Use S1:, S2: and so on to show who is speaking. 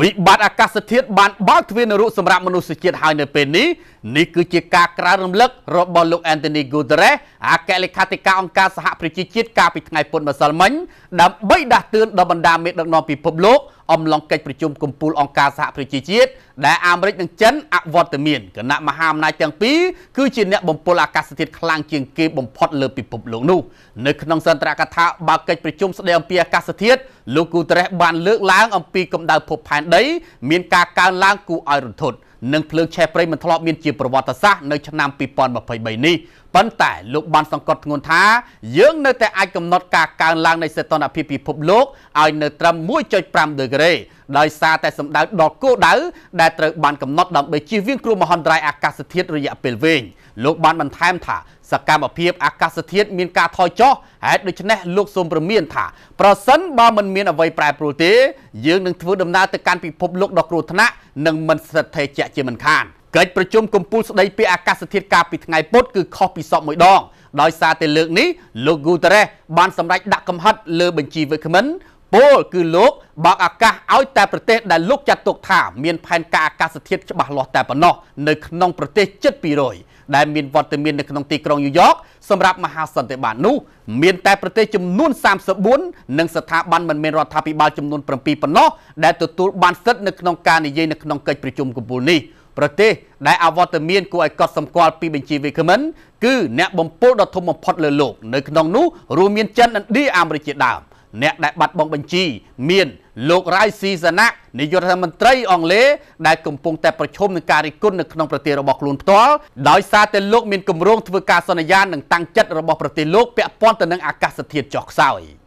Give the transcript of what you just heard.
S1: វិបត្តិអាកាសធាតុបានបើកទ្វារនរកសម្រាប់មនុស្សជាតិហើយនៅពេលនេះនេះគឺជាការក្រើនរំលឹករបស់លោក Anthony Guterres អគ្គលេខាធិការអង្គការសហប្រជាជាតិកាលពីថ្ងៃពុធម្សិលមិញដើម្បីដាស់តឿនដល់បណ្ដាមេដឹកនាំពិភពលោកអំឡុងកិច្ចប្រជុំកំពូលអង្គការសហប្រជាជាតិដែលអាមេរិកនិងចិនអវត្តមានគណៈមហាអំណាចទាំងពីរគឺជាអ្នកបំពល់អាកាសធាតុខ្លាំងជាងគេបំផុតលើពិភពលោកនោះនៅក្នុងសន្ទរកថាបើកិច្ចប្រជុំស្ដីអំពីអាកាសធាតុលោកគូតរេសបានលើកឡើងអំពីកម្ដៅភពផែនដីមានការកើនឡើងគួរឲ្យរន្ធត់និងភ្លើងឆេះព្រៃមិនធ្លាប់មានជាប្រវត្តិសាស្ត្រនៅឆ្នាំ2023នេះប៉ុន្តែលោកបានសង្កត់ធ្ងន់ថាយើងនៅតែអាចកំណត់ការកើនឡើងនៃសីតុណ្ហភាពពិភពលោកឲ្យនៅត្រឹម1.5ដឺក្រេដោយសារតែសម្ដៅដល់គោលដៅដែលត្រូវបានកំណត់ដើម្បីជៀសវាងគ្រោះមហន្តរាយអាកាសធាតុរយៈពេលវែងលោកបានបន្ថែមថាសកម្មភាពអាកាសធាតុមានការថយចុះហេតុដូច្នេះលោកសូមព្រមានថាប្រសិនបើមិនមានអ្វីប្រែប្រួលទេយើងនឹងធ្វើដំណើរទៅកាន់ពិភពលោកដ៏គ្រោះថ្នាក់និងមិនស្ថិតស្ថេរជាក់ជាមិនខានកិច្ចប្រជុំកំពូលស្ដីពីអាកាសធាតុកាលពីថ្ងៃពុធគឺខុសពីសពមួយដងដោយសារតែលើកនេះលោក Guterres បានសម្រេចដាក់កំហិតលើបញ្ជីវិក្កាមិនពលគឺលោកបោកអាកាសឲ្យតែប្រទេសដែលលោកចាត់ទុកថាមានផែនការអាកាសធាតុច្បាស់លាស់តែប៉ុណ្ណោះនៅក្នុងប្រទេសជិត200ដែលមានវត្តមាននៅក្នុងទីក្រុងញូវយ៉កសម្រាប់មហាសន្និបាតនោះមានតែប្រទេសចំនួន34និងស្ថាប័នមិនមែនរដ្ឋាភិបាលចំនួន7ប៉ុណ្ណោះដែលទទួលបានសិទ្ធិនៅក្នុងការនិយាយនៅក្នុងកិច្ចប្រជុំកំពូលនេះប្រទេសដែលអវត្តមានគួរឲ្យកត់សម្គាល់ពីបញ្ជីវេកមិនគឺអ្នកបំពុលដ៏ធំបំផុតលើលោកនៅក្នុងនោះរួមមានចិនឥណ្ឌាអាមេរិកជាដើមអ្នកដែលបាត់បង់បញ្ជី មានលោករ៉ៃស៊ីសណៈនាយករដ្ឋមន្ត្រី អង់គ្លេសដែលកំពុងតែប្រឈមនឹងការរិះគន់នៅក្នុងប្រទេសរបស់ខ្លួនផ្ទាល់ដោយសារតែលោកមានគម្រោងធ្វើការសន្យានឹងតាំងចិត្តរបស់ប្រទេសលោកពាក់ព័ន្ធទៅនឹងអាកាសធាតុចុះខ្សោយ។